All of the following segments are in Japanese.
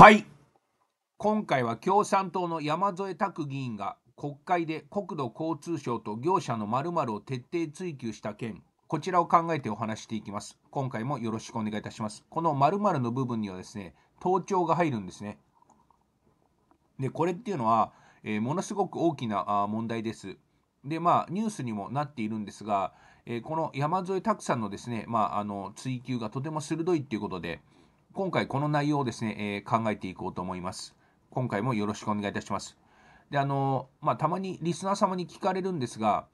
はい今回は共産党の山添拓議員が国会で国土交通省と業者の〇〇を徹底追及した件こちらを考えてお話していきます今回もよろしくお願いいたしますこの〇〇の部分にはですね盗聴が入るんですねでこれっていうのは、えー、ものすごく大きなあ問題ですでまあニュースにもなっているんですが、えー、この山添拓さんのですねまああの追及がとても鋭いっていうことで今回この内容をですね、えー、考えていこうと思います。今回もよろしくお願いいたします。で、あの、まあ、たまにリスナー様に聞かれるんですが、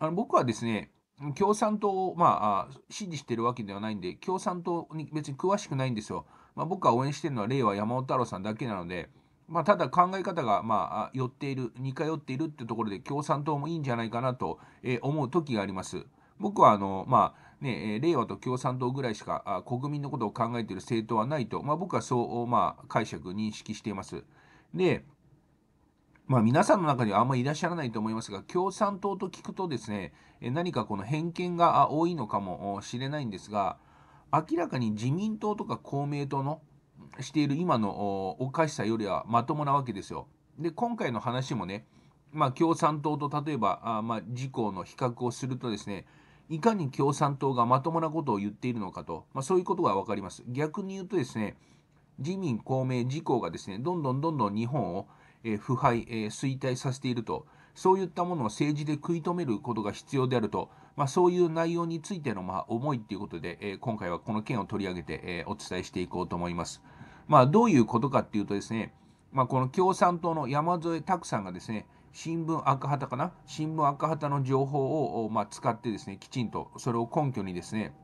あの僕はですね、共産党を、まあ、支持してるわけではないんで、共産党に別に詳しくないんですよ。まあ、僕が応援してるのは令和山本太郎さんだけなので、まあ、ただ考え方が、まあ、寄っている、似通っているってところで共産党もいいんじゃないかなと思う時があります。僕はあの、まあね、令和と共産党ぐらいしか国民のことを考えている政党はないと、まあ、僕はそう、まあ、解釈、認識しています。で、まあ、皆さんの中にはあんまりいらっしゃらないと思いますが、共産党と聞くとですね、何かこの偏見が多いのかもしれないんですが、明らかに自民党とか公明党のしている今のおかしさよりはまともなわけですよ。で、今回の話もね、まあ、共産党と例えば、あまあ、自公の比較をするとですね、いかに共産党がまともなことを言っているのかと、まあ、そういうことが分かります。逆に言うとですね、自民、公明、自公がですね、どんどんどんどん日本を、え腐敗、え衰退させていると、そういったものを政治で食い止めることが必要であると、まあ、そういう内容についての、ま思いっていうことで、え今回はこの件を取り上げて、えお伝えしていこうと思います。まあ、どういうことかっていうとですね、まこの共産党の山添拓さんがですね、新聞赤旗かな新聞赤旗の情報を、まあ、使ってですね、きちんとそれを根拠にですね、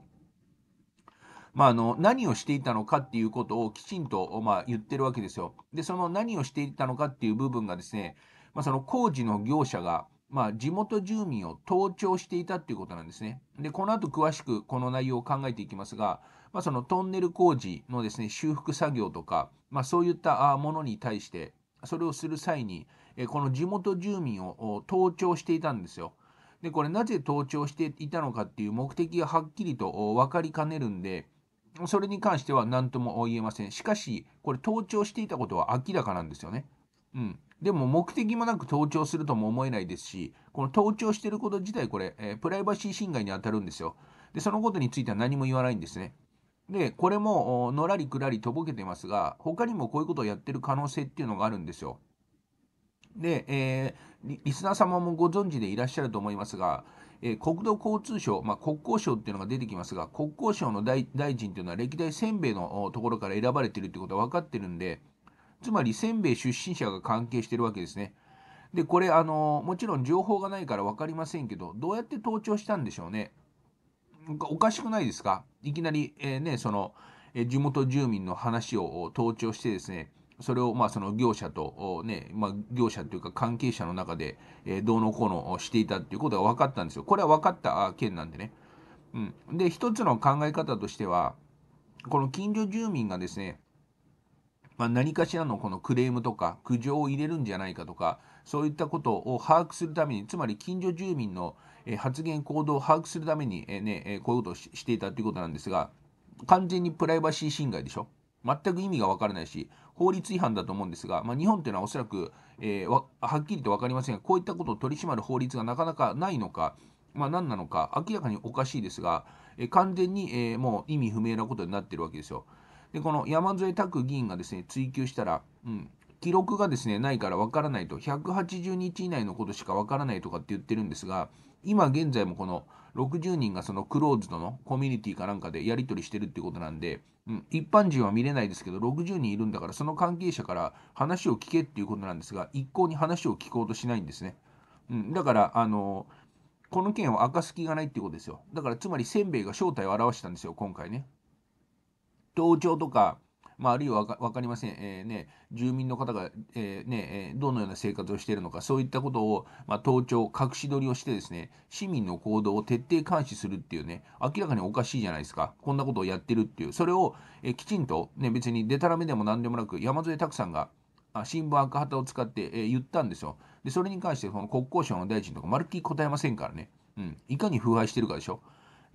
まあ、あの何をしていたのかっていうことをきちんと、まあ、言ってるわけですよ。で、その何をしていたのかっていう部分がですね、まあ、その工事の業者が、まあ、地元住民を盗聴していたっていうことなんですね。で、この後詳しくこの内容を考えていきますが、まあ、そのトンネル工事のですね、修復作業とか、まあ、そういったものに対して、それをする際に、えこの地元住民を盗聴していたんですよ。でこれなぜ盗聴していたのかっていう目的がはっきりと分かりかねるんでそれに関しては何とも言えませんしかしこれ盗聴していたことは明らかなんですよね。うん、でも目的もなく盗聴するとも思えないですしこの盗聴してること自体これ、えプライバシー侵害にあたるんですよ。でそのことについては何も言わないんですね。でこれものらりくらりとぼけてますが他にもこういうことをやってる可能性っていうのがあるんですよ。で、えー、リスナー様もご存知でいらっしゃると思いますが、えー、国土交通省、まあ、国交省っていうのが出てきますが、国交省の大臣というのは歴代せんべいのところから選ばれてるってことは分かってるんで、つまりせんべい出身者が関係してるわけですね。で、これ、あのもちろん情報がないから分かりませんけど、どうやって盗聴したんでしょうね。おかしくないですかいきなり、えー、ね、その、え地元住民の話を盗聴してですね、それをまあその業者と、ねまあ、業者というか関係者の中で、えどうのこうのしていたということが分かったんですよ。これは分かった件なんでね。うん、で一つの考え方としてはこの近所住民がですね、まあ、何かしらのこのクレームとか苦情を入れるんじゃないかとかそういったことを把握するためにつまり近所住民の発言行動を把握するために、えね、こういうことをしていたということなんですが完全にプライバシー侵害でしょ。全く意味が分からないし、法律違反だと思うんですが、まあ、日本というのはおそらく、えー、はっきりと分かりませんが、こういったことを取り締まる法律がなかなかないのか、まあ、何なのか、明らかにおかしいですが、えー、完全に、えー、もう意味不明なことになってるわけですよ。で、この山添拓議員がですね、追及したら、うん、記録がですね、ないから分からないと、180日以内のことしか分からないとかって言ってるんですが、今現在もこの、60人がそのクローズドのコミュニティかなんかでやり取りしてるってことなんで、うん、一般人は見れないですけど、60人いるんだから、その関係者から話を聞けっていうことなんですが、一向に話を聞こうとしないんですね。うん、だから、あの、この件を明かす気がないってことですよ。だから、つまり、せんべいが正体を表したんですよ、今回ね。盗聴とか、まあ、あるいは分かりません、えーね、住民の方が、えーね、どのような生活をしているのか、そういったことを、まあ、盗聴、隠し撮りをしてですね、市民の行動を徹底監視するっていうね、明らかにおかしいじゃないですか、こんなことをやってるっていう、それを、えー、きちんと、ね、別にでたらめでも何でもなく、山添拓さんが、あ新聞赤旗を使って、えー、言ったんですよ。で、それに関して、この国交省の大臣とか、まるっきり答えませんからね。うん、いかに腐敗してるかでしょ。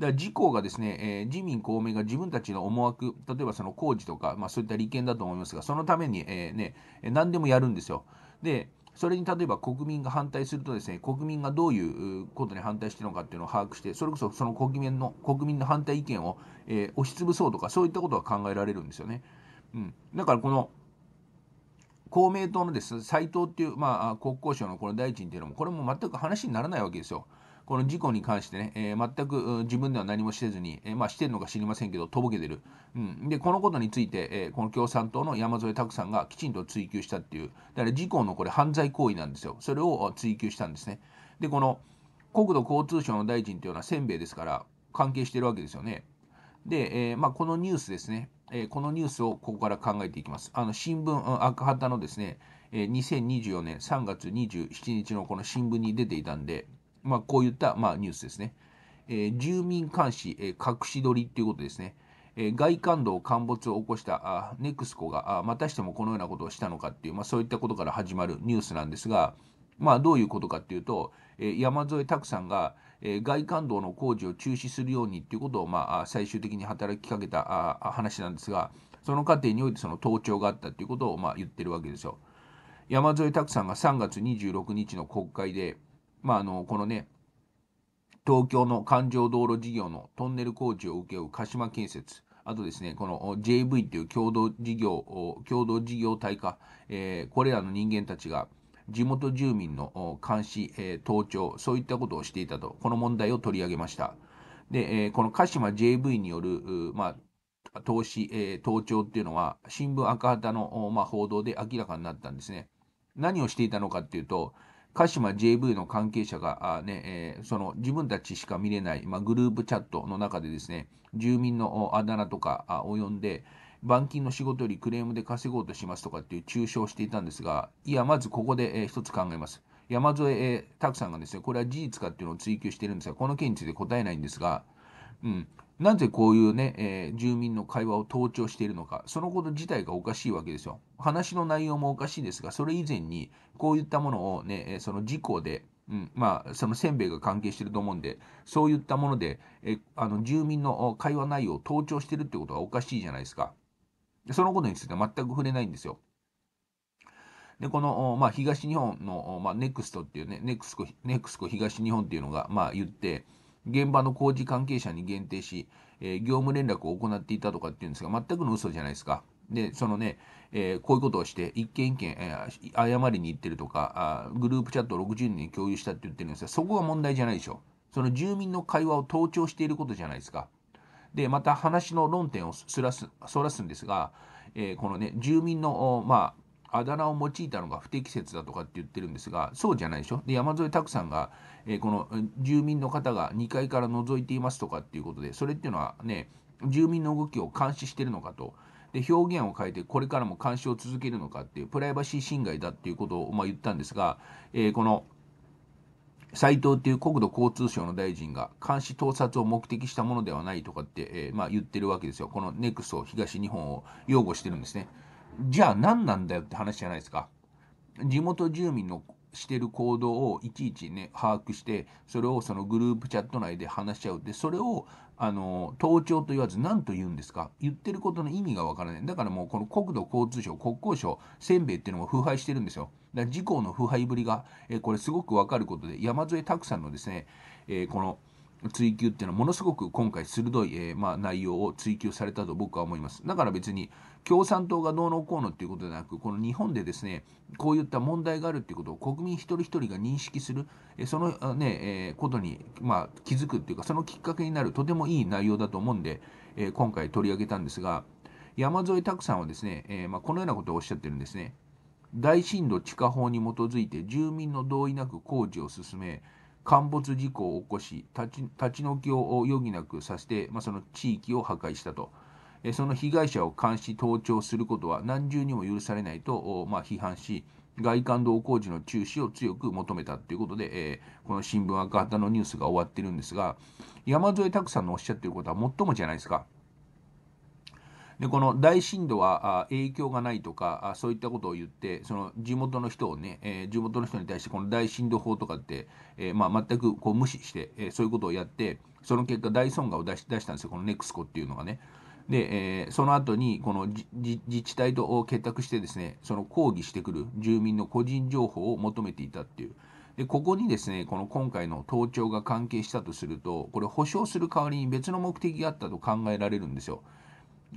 だから自公がですね、えー、自民公明が自分たちの思惑、例えばその工事とか、まあ、そういった利権だと思いますが、そのために、えー、ね、何でもやるんですよ。で、それに例えば国民が反対するとですね、国民がどういうことに反対してるのかっていうのを把握して、それこそその国民の国民の反対意見を、えー、押しつぶそうとか、そういったことが考えられるんですよね。うん、だからこの公明党のです、斎藤っていう、まあ、国交省のこの大臣っていうのも、これも全く話にならないわけですよ。この事故に関してね、えー、全く自分では何もしてずに、えー、まあ、してるのか知りませんけど、とぼけてる。うん、で、このことについて、えー、この共産党の山添拓さんがきちんと追及したっていう、だから事故のこれ、犯罪行為なんですよ。それを追及したんですね。で、この国土交通省の大臣というのはせんべいですから、関係してるわけですよね。で、えー、まあ、このニュースですね、えー、このニュースをここから考えていきます。あの新聞、赤旗のですね、え2024年3月27日のこの新聞に出ていたんで、まあ、こういった、まあ、ニュースですね。えー、住民監視、えー、隠し撮りということですね。えー、外環道陥没を起こしたあネクスコがあまたしてもこのようなことをしたのかっていう、まあ、そういったことから始まるニュースなんですが、まあ、どういうことかっていうと、えー、山添拓さんが、えー、外環道の工事を中止するようにっていうことを、まあ、最終的に働きかけたあ話なんですが、その過程においてその盗聴があったということを、まあ、言ってるわけですよ。山添拓さんが3月26日の国会で、まあ、あの、このね、東京の環状道路事業のトンネル工事を請け負う鹿島建設、あとですね、この JV という共同事業、共同事業体化、えー、これらの人間たちが、地元住民の監視、えー、盗聴、そういったことをしていたと、この問題を取り上げました。で、えー、この鹿島 JV による、まあ、投資、えー、盗聴っていうのは、新聞赤旗の、まあ、報道で明らかになったんですね。何をしていたのかっていうと、鹿島 JV の関係者が、ね、えー、その自分たちしか見れない、まあ、グループチャットの中でですね、住民のあだ名とかを呼んで、板金の仕事よりクレームで稼ごうとしますとかっていう中傷をしていたんですが、いや、まずここで、えー、一つ考えます。山添、えー、拓さんがですね、これは事実かっていうのを追及してるんですが、この件について答えないんですが、うん、なぜこういうね、えー、住民の会話を盗聴しているのか、そのこと自体がおかしいわけですよ。話の内容もおかしいですが、それ以前に、こういったものをね、その事故で、うん、まあ、そのせんべいが関係してると思うんで、そういったもので、えあの住民の会話内容を盗聴してるってことがおかしいじゃないですか。そのことについては全く触れないんですよ。で、この、まあ、東日本の、まあ、ネクストっていうね、ネクスコ、ネクスコ東日本っていうのが、まあ、言って、現場の工事関係者に限定し、えー、業務連絡を行っていたとかっていうんですが、全くの嘘じゃないですか。で、そのね、えー、こういうことをして、一件一件、えー、謝りに行ってるとかあ、グループチャットを60人に共有したって言ってるんですが、そこが問題じゃないでしょ。その住民の会話を盗聴していることじゃないですか。で、また話の論点をすらす、そらすんですが、えー、このね、住民の、まあ、あだ名を用いたのが不適切だとかって言ってるんですがそうじゃないでしょで山添拓さんが、えー、この住民の方が2階から覗いていますとかっていうことでそれっていうのはね住民の動きを監視してるのかとで表現を変えてこれからも監視を続けるのかっていうプライバシー侵害だっていうことを、まあ、言ったんですが、えー、この斉藤っていう国土交通省の大臣が監視盗撮を目的したものではないとかって、えー、まあ、言ってるわけですよこの n e x o 東日本を擁護してるんですね。じゃあ何なんだよって話じゃないですか。地元住民のしてる行動をいちいちね把握してそれをそのグループチャット内で話し合うって、それをあの盗聴と言わず何と言うんですか言ってることの意味がわからないだからもうこの国土交通省国交省せんべいっていうのも腐敗してるんですよだから自公の腐敗ぶりが、えこれすごくわかることで山添拓さんのですね、えこの「追求っていうのはものすごく今回鋭い、えー、まあ、内容を追求されたと僕は思います。だから別に共産党がどうのこうのっていうことではなく、この日本でですね、こういった問題があるっていうことを国民一人一人が認識する、えそのね、えー、ことに、まあ、気づくっていうか、そのきっかけになるとてもいい内容だと思うんで、えー、今回取り上げたんですが、山添拓さんはですね、えまあ、このようなことをおっしゃってるんですね。大震度地下法に基づいて住民の同意なく工事を進め、陥没事故を起こし立ち退きを余儀なくさせて、まあ、その地域を破壊したと。その被害者を監視・盗聴することは何重にも許されないと、まあ、批判し、外環道工事の中止を強く求めたということで、えー、この新聞赤旗のニュースが終わってるんですが、山添拓さんのおっしゃってることは最もじゃないですか。でこの大震度は影響がないとかそういったことを言ってその地元の人をね、えー、地元の人に対してこの大震度法とかって、えー、まあ、全くこう無視して、えー、そういうことをやってその結果大損害を出し出したんですよこのネクスコっていうのがね。で、えー、その後にこの自治体と結託してですねその抗議してくる住民の個人情報を求めていたっていう。でここにですねこの今回の盗聴が関係したとするとこれ保証する代わりに別の目的があったと考えられるんですよ。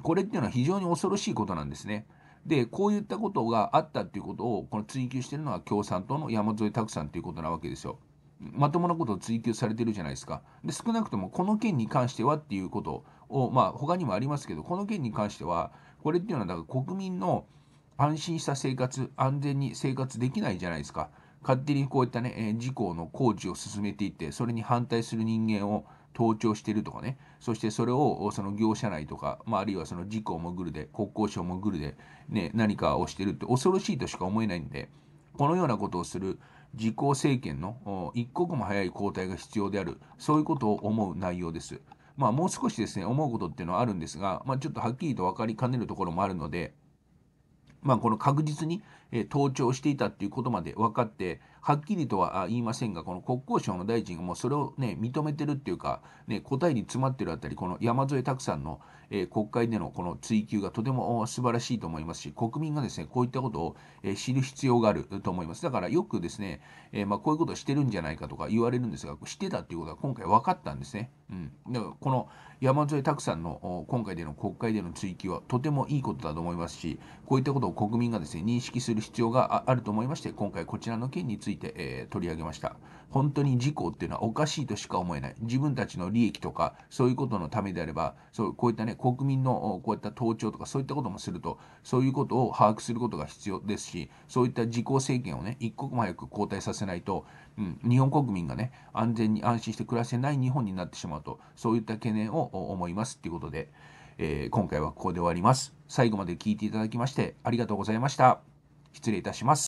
これっていうのは非常に恐ろしいことなんですね。で、こういったことがあったっていうことをこの追及してるのは共産党の山添拓さんということなわけですよ。まともなことを追及されてるじゃないですか。で少なくともこの件に関してはっていうことを、まあ、他にもありますけど、この件に関しては、これっていうのはだから国民の安心した生活、安全に生活できないじゃないですか。勝手にこういったね、事項の工事を進めていって、それに反対する人間を盗聴してるとかね、そしてそれをその業者内とか、まあ、あるいはその事故を潜るで、国交省を潜るで、ね、何かをしてるって恐ろしいとしか思えないんで、このようなことをする自公政権の一刻も早い交代が必要である、そういうことを思う内容です。まあ、もう少しですね、思うことっていうのはあるんですが、まあ、ちょっとはっきりと分かりかねるところもあるので、まあ、この確実に、え盗聴していたっていうことまで分かって、はっきりとは言いませんが、この国交省の大臣がもうそれをね、認めてるっていうか、ね、答えに詰まってるあたり、この山添拓さんの、えー、国会でのこの追及がとても素晴らしいと思いますし、国民がですね、こういったことを、えー、知る必要があると思います。だからよくですね、えー、まあ、こういうことをしてるんじゃないかとか言われるんですが、してたっていうことが今回分かったんですね。うん。だからこの山添拓さんの今回での国会での追及はとてもいいことだと思いますし、こういったことを国民がですね、認識する必要があると思いまして、今回こちらの件についていて、えー、取り上げました。本当に事故っていうのはおかしいとしか思えない。自分たちの利益とか、そういうことのためであれば、そうこういったね、国民のこういった盗聴とか、そういったこともすると、そういうことを把握することが必要ですし、そういった自公政権をね、一刻も早く交代させないと、うん、日本国民がね、安全に安心して暮らせない日本になってしまうと、そういった懸念を思いますっていうことで、えー、今回はここで終わります。最後まで聞いていただきまして、ありがとうございました。失礼いたします。